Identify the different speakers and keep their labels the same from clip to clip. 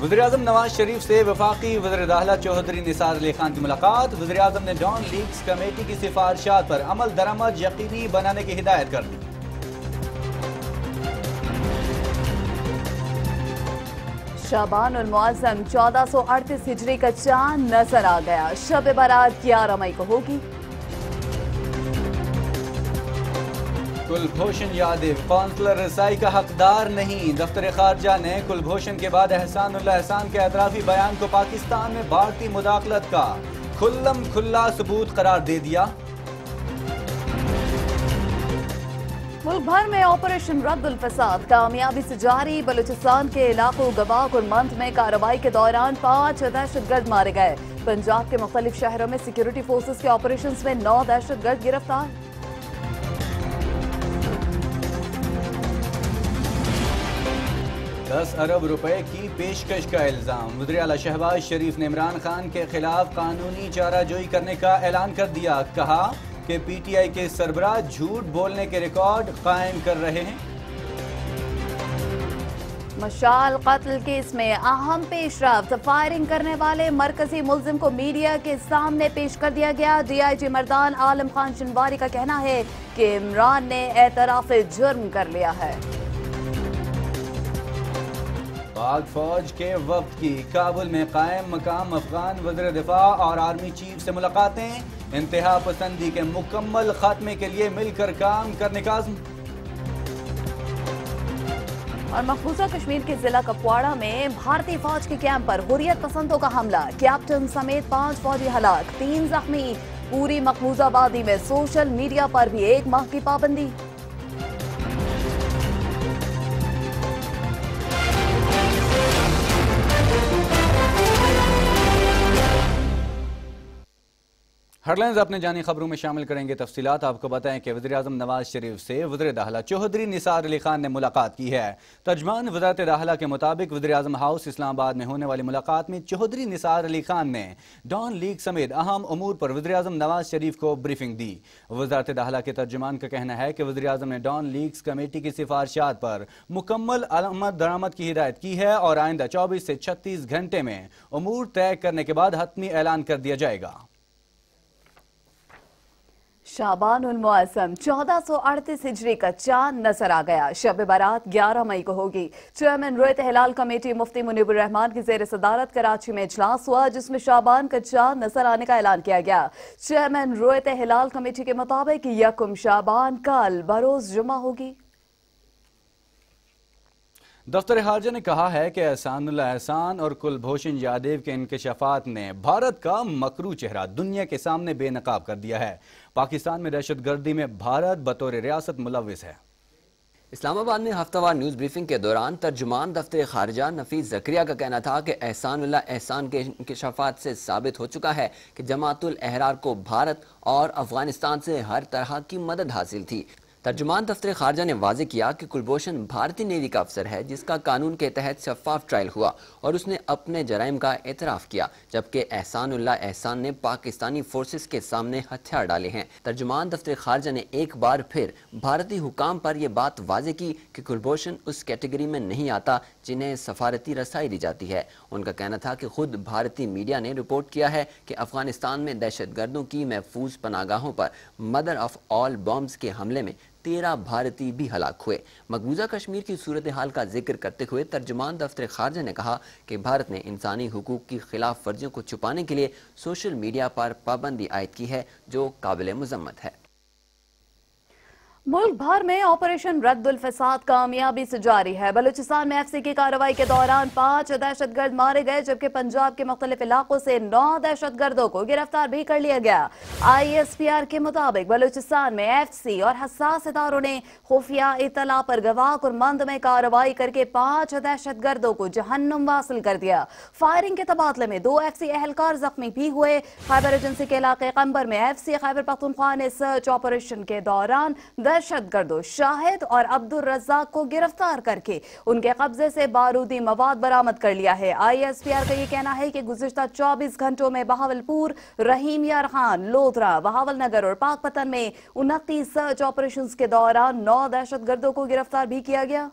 Speaker 1: वजी अजम नवाज शरीफ से वफाकी वजर दाखिला चौधरी निसार अली खान की मुलाकात वजी अजम ने डॉन लीग्स कमेटी की सिफारशात पर अमल दरामद यकीनी बनाने की हिदायत कर दी
Speaker 2: शाबान और मुआजम चौदह सौ अड़तीस हिजरी का चांद नजर आ गया शब बारात ग्यारह मई को होगी
Speaker 1: कुलभूषण यादव कौंसलर रसाई का हकदार नहीं दफ्तर खारजा ने कुलभूषण के बाद एहसान एहसान के अतराफी बयान को पाकिस्तान में भारतीय मुदाखलत का खुल्लम खुल्ला सबूत करार दे दिया
Speaker 2: मुल्क भर में ऑपरेशन रद्दुल फसाद कामयाबी से जारी बलूचिस्तान के इलाकों गवाक और मंथ में कार्रवाई के दौरान पांच दहशतगर्द मारे गए पंजाब के मुख्तलिफ शहरों में सिक्योरिटी फोर्सेज के ऑपरेशन में नौ दहशतगर्द गिरफ्तार
Speaker 1: दस अरब रुपए की पेशकश का इल्ज़ाम वजरियाला शहबाज शरीफ ने इमरान खान के खिलाफ कानूनी चाराजोई करने का ऐलान कर दिया कहा कि पी टी आई के सरबराह झूठ बोलने के रिकॉर्ड कायम कर रहे हैं
Speaker 2: मशाल कत्ल केस में अहम पेशरफ फायरिंग करने वाले मरकजी मुलजिम को मीडिया के सामने पेश कर दिया गया D I G Mardan Alam Khan Shinwari का कहना है कि इमरान ने एतराफ़ जुर्म कर लिया है
Speaker 1: पाक फौज के वक्त की काबुल में कायम मकाम अफगान वजर दिफा और आर्मी चीफ से मुलाकातें इंतहा पसंदी के मुकम्मल खात्मे के लिए मिलकर काम करने का
Speaker 2: और मकबूजा कश्मीर के जिला कपवाड़ा में भारतीय फौज के कैंप पर हुरियत पसंदों का हमला कैप्टन समेत पांच फौजी हलाक तीन जख्मी पूरी मकबूजा वादी में सोशल मीडिया पर भी एक माह की पाबंदी
Speaker 1: हेडलाइंस अपने जानी खबरों में शामिल करेंगे तफसीत आपको बताएं कि वजी अजम नवाज शरीफ से वजर दाखिला चौधरी निसार अली खान ने मुलाकात की है तर्जमान वजारत दाखिला के मुताबिक वजी अजम हाउस इस्लामाबाद में होने वाली मुलाकात में चौधरी निसार अली खान ने डॉन लीग समेत अहम अमूर पर वजी अजम नवाज शरीफ को ब्रीफिंग दी वजारत दाखिला के तर्जमान का कहना है कि वजी अजम ने डॉन लीग कमेटी की सिफारशात पर मुकम्मल आमद दरामद की हिदायत की है और आइंदा चौबीस से छत्तीस घंटे में अमूर तय करने के बाद हतमी ऐलान कर दिया जाएगा
Speaker 2: शाबान मौसम चौदह सौ अड़तीस हिजरी का चांद नजर आ गया शब बारात ग्यारह मई को होगी चेयरमैन रोहित हिलाल कमेटी मुफ्ती रहमान की जेर सदारत कराची में इजलास हुआ जिसमें शाबान का चांद नजर आने का ऐलान किया गया चेयरमैन रोहित हिलाल कमेटी के मुताबिक यकुम शाबान कल बरोज जुमा होगी
Speaker 1: दफ्तर खारजा ने कहा है कि एहसानुल्ला एहसान और कुलभूषण यादव के इनकशाफात ने भारत का मकरू चेहरा दुनिया के सामने बेनकाब कर दिया है पाकिस्तान में दहशत गर्दी
Speaker 3: में भारत बतौर रियासत मुलविस है इस्लामाबाद में हफ्तावार न्यूज़ ब्रीफिंग के दौरान तर्जुमान दफ्तर खारजा नफीस जक्रिया का कहना था कि एहसान एहसान के इंकशाफात से साबित हो चुका है कि जमातुल एहरार को भारत और अफगानिस्तान से हर तरह की मदद हासिल थी तर्जुमान दफ्तर खारजा ने वाजे किया कि कुलभूषण भारतीय नेवी का अफसर है जिसका कानून के तहत शफाफ ट्रायल हुआ और उसने अपने जराइम का एतराफ़ किया जबकि एहसान एहसान ने पाकिस्तानी फोर्सेस के सामने हथियार डाले हैं तर्जुमान दफ्तर खारजा ने एक बार फिर भारतीय हुकाम पर यह बात वाजे की कि कुलभूषण उस कैटेगरी में नहीं आता जिन्हें सफारती रसाई दी जाती है उनका कहना था कि खुद भारतीय मीडिया ने रिपोर्ट किया है कि अफगानिस्तान में दहशत गर्दों की महफूज पनागाहों पर मदर ऑफ ऑल बॉम्ब के हमले में तेरह भारतीय भी हलाक हुए मकबूजा कश्मीर की सूरत हाल का जिक्र करते हुए तर्जमान दफ्तर खारजा ने कहा कि भारत ने इंसानी हकूक की खिलाफ वर्जियों को छुपाने के लिए सोशल मीडिया पर पाबंदी आयद की है जो काबिल मजम्मत है
Speaker 2: मुल्क भर में ऑपरेशन रद्दुल फसाद कामयाबी से जारी है बलूचिस्तान में एफसी की कार्रवाई के दौरान पांच दहशत गर्द मारे गए जबकि पंजाब के मुख्तलिफ इलाकों से नौ दहशत गर्दों को गिरफ्तार भी कर लिया गया आई एस पी आर के मुताबिक बलूचिस्तान में एफ सी और हसास इदारों ने खुफिया इतला पर गवाह मंद में कार्रवाई करके पांच दहशत गर्दों को जहन्नुम वासिल कर दिया फायरिंग के तबादले में दो एफ सी एहलकार जख्मी भी हुए खैबर एजेंसी के इलाके कंबर में एफ सी खैबर पख्तनख्वा ने सर्च ऑपरेशन के दौरान दहशतगर्दों शाहिद और अब्दुल रजाक को गिरफ्तार करके उनके कब्जे से बारूदी मवाद बरामद कर लिया है आईएसपीआर का ये कहना है कि गुजशत 24 घंटों में बहावलपुर रहीम यार खान लोधरा बहावल नगर और पाकपतन में उनतीस सर्च ऑपरेशन के दौरान नौ दहशतगर्दों को गिरफ्तार भी किया गया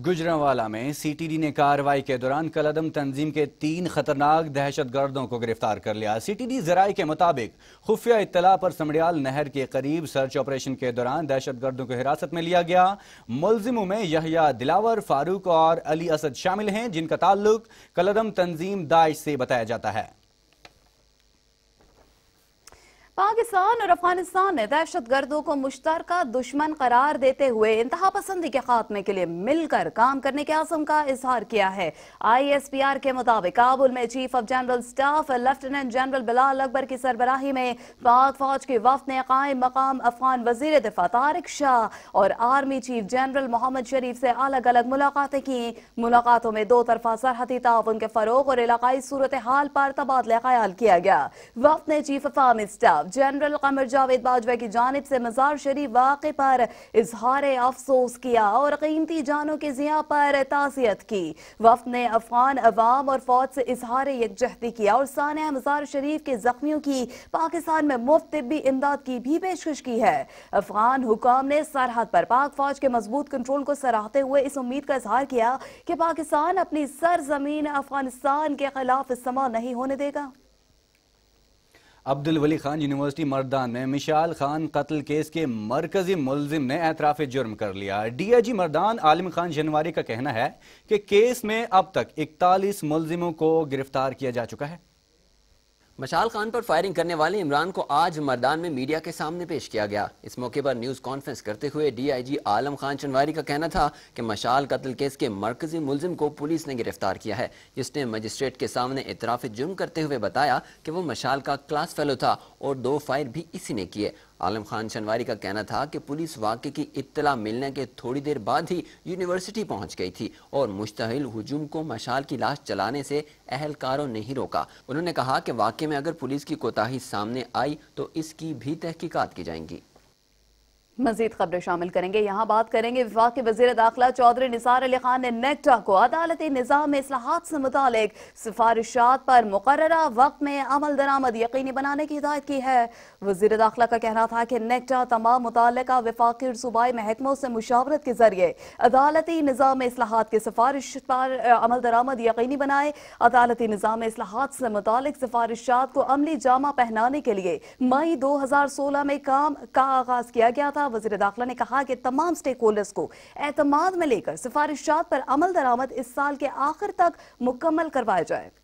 Speaker 1: गुजरावाला में सीटीडी ने कार्रवाई के दौरान कलदम तंजीम के तीन खतरनाक दहशत गर्दों को गिरफ्तार कर लिया सीटीडी जराये के मुताबिक खुफिया इतला पर समड़ियाल नहर के करीब सर्च ऑपरेशन के दौरान दहशत गर्दों को हिरासत में लिया गया मुलजिमों में यहिया दिलावर फारूक और अली असद शामिल हैं जिनका ताल्लुक कलदम तंजीम दाइश से बताया जाता है
Speaker 2: पाकिस्तान और अफगानिस्तान ने दहशत गर्दों को मुश्तरका दुश्मन करार देते हुए इंतहा पसंदी के खात्मे के लिए मिलकर काम करने के आजम का इजहार किया है आई एस पी आर के मुताबिक काबुल में chief of general staff lieutenant general Bilal Akbar की सरबराही में पाक फौज के वफद ने कायम मकाम अफगान वजीर दिफा तारिक शाह और army chief general Mohammad Sharif से अलग अलग मुलाकातें की मुलाकातों में दो तरफा सरहदी ताउन के फरोग और इलाकई सूरत हाल पर तबादला ख्याल किया गया वफद ने चीफ ऑफ आर्मी स्टाफ खिलाफ जनरल कमर जावेद बाजवा की जानब से मजार शरीफ वाक पर इजहार अफसोस किया और कीमती जानों के जिया पर तासीत की वफ ने अफगान अवाम और फौज से इजहार यकजहती किया और सान्या मजार शरीफ के जख्मियों की पाकिस्तान में मुफ्त तबी इमदाद की भी पेशकश की है अफगान हुकाम ने सरहद पर पाक फौज के मजबूत कंट्रोल को सराहते हुए इस उम्मीद का इजहार किया कि पाकिस्तान अपनी सरजमीन अफगानिस्तान के खिलाफ इस्तेमाल नहीं होने देगा
Speaker 1: अब्दुल वली खान यूनिवर्सिटी मरदान में मिशाल खान कत्ल केस के मरकजी मुलजिम ने एतराफ जुर्म कर लिया डीआईजी मरदान आलिम खान जनवरी का कहना है कि केस में अब तक इकतालीस मुलजिमों को गिरफ्तार किया जा चुका है
Speaker 3: मशाल खान पर फायरिंग करने वाले इमरान को आज मरदान में मीडिया के सामने पेश किया गया इस मौके पर न्यूज़ कॉन्फ्रेंस करते हुए डीआईजी आलम खान चनवारी का कहना था कि मशाल कत्ल केस के मरकजी मुलजिम को पुलिस ने गिरफ्तार किया है जिसने मजिस्ट्रेट के सामने इतराफ़ जुर्म करते हुए बताया कि वो मशाल का क्लास फेलो था और दो फायर भी इसी ने किए आलम खान शनवारी का कहना था कि पुलिस वाक्य की इत्तला मिलने के थोड़ी देर बाद ही यूनिवर्सिटी पहुंच गई थी और मुश्तहिल हजूम को मशाल की लाश चलाने से अहलकारों ने ही रोका उन्होंने कहा कि वाक्य में अगर पुलिस की कोताही सामने आई तो इसकी भी तहकीकात की जाएंगी
Speaker 2: मजीद खबरें शामिल करेंगे यहाँ बात करेंगे विफाक वजीर दाखिला चौधरी निसार अली खान ने नेक्टा को अदालती निज़ाम में असलाहत से मुतक सिफारिशात पर मुकर वक्त में अमल दरामद यकीनी बनाने की हिदायत की है वजीर दाखिला का कहना था कि नेक्टा तमाम मुतल विफाकी सूबाई महकमों से मुशावरत के जरिए अदालती निज़ाम में असलाहत की सिफारिश पर अमल दरामद यकीनी बनाए अदालती निज़ाम में असलाहत से मुतक सिफारिशात को अमली जामा पहनाने के लिए मई दो हज़ार सोलह में काम का आगाज किया गया था था वजीर दाखिला ने कहा कि तमाम स्टेक होल्डर्स को एतमाद में लेकर सिफारिशात पर अमल दरामद इस साल के आखिर तक मुकम्मल करवाया जाएगा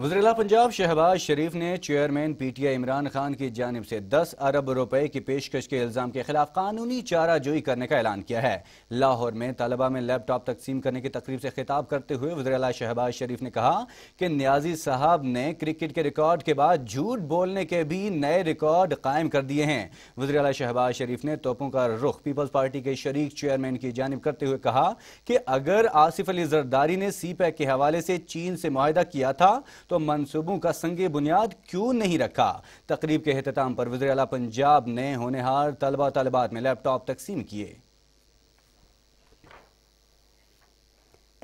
Speaker 1: वजरला पंजाब शहबाज शरीफ ने chairman P T I Imran Khan की जानब से दस अरब रुपए की पेशकश के इल्ज़ाम के खिलाफ कानूनी चारा जोई करने का ऐलान किया है लाहौर में तलबा में लैपटॉप तकसीम करने की तकरीब से खिताब करते हुए वजरला शहबाज शरीफ ने कहा कि न्याजी साहब ने क्रिकेट के रिकॉर्ड के बाद झूठ बोलने के भी नए रिकॉर्ड कायम कर दिए हैं वजरला शहबाज शरीफ ने तोपों का रुख पीपल्स पार्टी के शरीक चेयरमैन की जानब करते हुए कहा कि अगर आसिफ अली जरदारी ने सी पैक के हवाले से चीन से माहिदा किया था तो मनसूबों का संग बुनियाद क्यों नहीं रखा तकरीब के अहतमाम पर वजी पंजाब ने होनहार तलबा तलबात में लैपटॉप तकसीम किए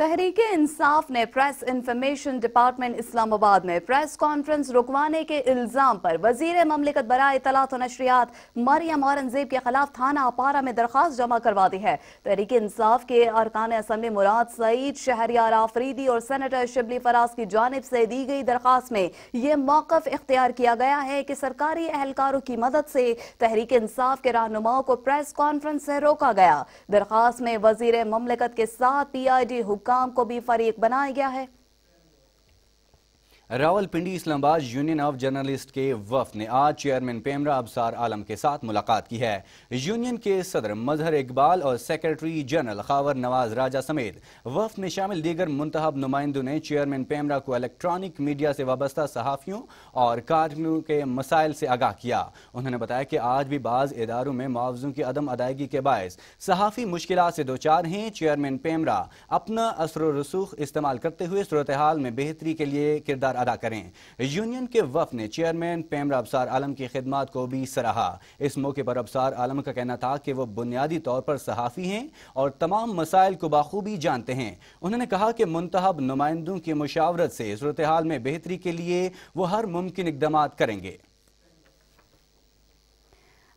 Speaker 2: तहरीक इंसाफ ने प्रेस इंफॉर्मेशन डिपार्टमेंट इस्लामाबाद में प्रेस कॉन्फ्रेंस रुकवाने के इल्ज़ाम पर वजीर ममलिकत बरा इतलात नशरियात मरियम औरंगजेब के खिलाफ थाना अपारा में दरख्वास्त जमा करवा दी है तहरीक इंसाफ के अरकान असम्बली मुराद सईद शहरियार आफरीदी और सेनेटर शिबली फराज की जानब से दी गई दरख्वास्त में यह मौकफ इख्तियार किया गया है कि सरकारी एहलकारों की मदद से तहरीक इंसाफ के रहनुमाओं को प्रेस कॉन्फ्रेंस से रोका गया दरख्वास्त में वजीर ममलिकत के साथ पी आई डी हुकाम को भी फरीक बनाया गया है
Speaker 1: Rawalpindi Islamabad union of journalist के वफ ने आज चेयरमैन पेमरा अबसार आलम के साथ मुलाकात की है यूनियन के सदर मजहर इकबाल और सेक्रेटरी जनरल खावर नवाज राजा समेत वफ में शामिल दीगर मुंतब नुमाइंदों ने चेयरमैन पेमरा को इलेक्ट्रॉनिक मीडिया से वाबस्ता सहाफ़ियों और कार्मियों के मसाइल से आगाह किया उन्होंने बताया कि आज भी बाज़ इदारों में मुआवजों की अदम अदायगी के बायस सहाफ़ी मुश्किल से दो चार हैं चेयरमैन पेमरा अपना असर रसूख इस्तेमाल करते हुए सूरत हाल में बेहतरी के लिए किरदार अदा करें यूनियन के वफ ने चेयरमैन पेमरा अबसार आलम की खिदमत को भी सराहा इस मौके पर अबसार आलम का कहना था कि वह बुनियादी तौर पर सहाफ़ी हैं और तमाम मसाइल को बाखूबी जानते हैं उन्होंने कहा कि मुंतब नुमाइंदों की मुशावरत से सूरत हाल में बेहतरी के लिए वो हर मुमकिन इकदाम करेंगे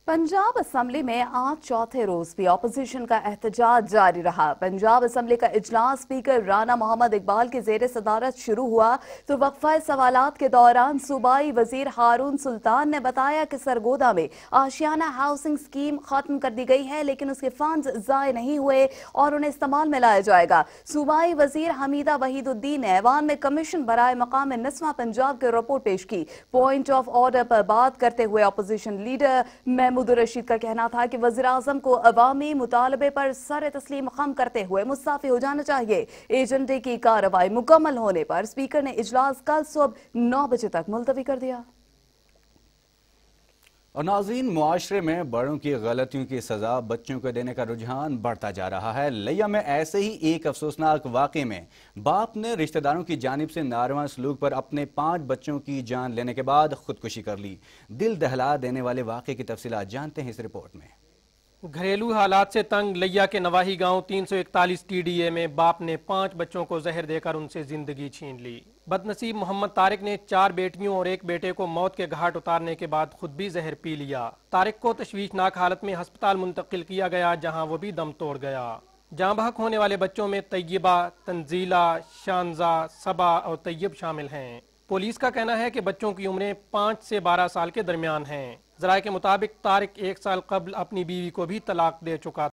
Speaker 2: पंजाब असम्बली में आज चौथे रोज भी अपोजिशन का एहतजाज जारी रहा पंजाब असम्बली का इजलास स्पीकर राना मोहम्मद इकबाल की जेर सदारत शुरू हुआ तो वक्फा सवाल के दौरान सूबाई वजीर हारून सुल्तान ने बताया कि सरगोदा में आशियाना हाउसिंग स्कीम खत्म कर दी गई है लेकिन उसके फंड जय नहीं हुए और उन्हें इस्तेमाल में लाया जाएगा सूबाई वजीर हमीदा वहीदुद्दीन ने ऐवान में कमीशन बरए मकाम नस्वा पंजाब की रिपोर्ट पेश की पॉइंट ऑफ ऑर्डर पर बात करते हुए अपोजिशन लीडर महमूद रशीद का कहना था कि वजी अजम को अवामी मुतालबे पर सर तस्लीम खम करते हुए मुस्ाफी हो जाना चाहिए एजेंडे की कार्रवाई मुकम्मल होने पर स्पीकर ने इजलास कल सुबह नौ बजे तक मुलतवी कर दिया
Speaker 1: और नाजीन माशरे में बड़ों की गलतियों की सज़ा बच्चों को देने का रुझान बढ़ता जा रहा है लिया में ऐसे ही एक अफसोसनाक वाक़े में बाप ने रिश्तेदारों की जानब से नारवा सलूक पर अपने पाँच बच्चों की जान लेने के बाद खुदकुशी कर ली दिल दहला देने वाले वाक़े की तफसीत जानते हैं इस रिपोर्ट में घरेलू हालात से तंग लिया के नवाही गांव 341 टीडीए में बाप ने पांच बच्चों को जहर देकर उनसे जिंदगी छीन ली बदनसीब मोहम्मद तारिक ने चार बेटियों और एक बेटे को मौत के घाट उतारने के बाद खुद भी जहर पी लिया तारिक को तशवीशनाक हालत में अस्पताल मुंतकिल किया गया जहां वो भी दम तोड़ गया जहाँ बहक होने वाले बच्चों में तय्यबा तंजीला शानजा सबा और तय्यब शामिल हैं पुलिस का कहना है कि बच्चों की उम्रें पाँच से बारह साल के दरमियान हैं जराये के मुताबिक तारिक एक साल कबल अपनी बीवी को भी तलाक दे चुका था